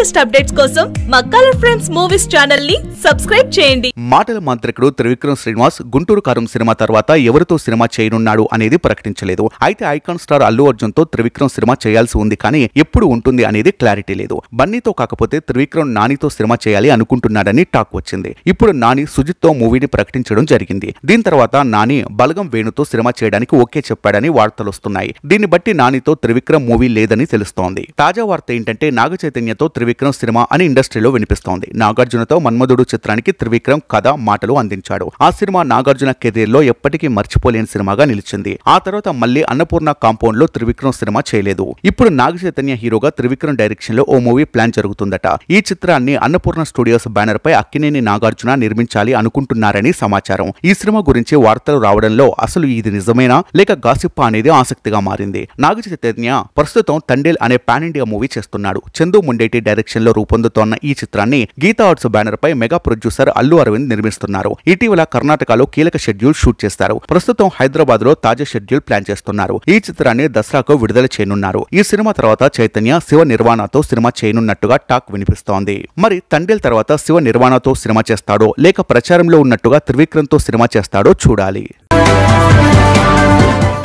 latest updates కోసం మా colour friends movies channel ని సబ్స్క్రైబ్ చేయండి మాటల మాంత్రికుడు త్రివిక్రమ్ శ్రీనివాస్ గుంటూరు కారం సినిమా తర్వాత ఎవరితో సినిమా చేయనున్నాడు అనేది ప్రకటించలేదు అయితే ఐకాన్ స్టార్ అల్లు అర్జున్ తో త్రివిక్రమ్ సినిమా చేయాల్సి ఉంది కానీ ఎప్పుడు ఉంటుంది అనేది క్లారిటీ లేదు బన్నీతో కాకపోతే త్రివిక్రమ్ నానితో సినిమా చేయాలి అనుకుంటున్నాడని టాక్ వచ్చింది ఇప్పుడు నాని సుజిత్ తో మూవీని ప్రకటించడం జరిగింది దీని తర్వాత నాని బలగం వేణుతో సినిమా చేయడానికి ఓకే చెప్పాడని వార్తలు వస్తున్నాయి దీన్ని బట్టి నానితో త్రివిక్రమ్ మూవీ లేదని తెలుస్తోంది తాజా వార్త ఏంటంటే నాగ చైతన్యతో త్రివిక్రమ్ త్రివిక్రమ్ సినిమా అని ఇండస్ట్రీలో వినిపిస్తోంది నాగార్జునతో మన్మధుడు చిత్రానికి త్రివిక్రమ్ కథ మాటలు అందించాడు ఆ సినిమా నాగార్జున కెరీర్ లో ఎప్పటికీ మర్చిపోలేని సినిమాగా నిలిచింది ఆ తర్వాత మళ్లీ అన్నపూర్ణ కాంపౌండ్ లో త్రివిక్రమ్ సినిమా చేయలేదు ఇప్పుడు నాగ చైతన్య హీరోగా త్రివిక్రమ్ డైరెక్షన్ లో ఓ మూవీ ప్లాన్ జరుగుతుందట ఈ చిత్రాన్ని అన్నపూర్ణ స్టూడియోస్ బ్యానర్ పై అక్కినేని నాగార్జున నిర్మించాలి అనుకుంటున్నారని సమాచారం ఈ సినిమా గురించి వార్తలు రావడంలో అసలు ఇది నిజమేనా లేక గాసిప్ప అనేది ఆసక్తిగా మారింది నాగ చైతన్య ప్రస్తుతం తండేల్ అనే పాన్ ఇండియా మూవీ చేస్తున్నాడు చందు ముండేటి డైరెక్ట్ లో రూపొందుతోన్న ఈ చిత్రాన్ని గీతా ఆర్ట్స్ బ్యానర్ పై మెగా ప్రొడ్యూసర్ అల్లు అరవింద్ నిర్మిస్తున్నారు ఇటీవల కర్ణాటకలో కీలక షెడ్యూల్ షూట్ చేస్తారు ప్రస్తుతం హైదరాబాద్ లో తాజా షెడ్యూల్ ప్లాన్ చేస్తున్నారు ఈ చిత్రాన్ని దసరాకు విడుదల చేయనున్నారు ఈ సినిమా తర్వాత చైతన్య శివ నిర్వాణతో సినిమా చేయనున్నట్టుగా టాక్ వినిపిస్తోంది మరి తండ్రిల తర్వాత శివ నిర్వాణతో సినిమా చేస్తాడో లేక ప్రచారంలో ఉన్నట్టుగా త్రివిక్రమ్ తో సినిమా చేస్తాడో చూడాలి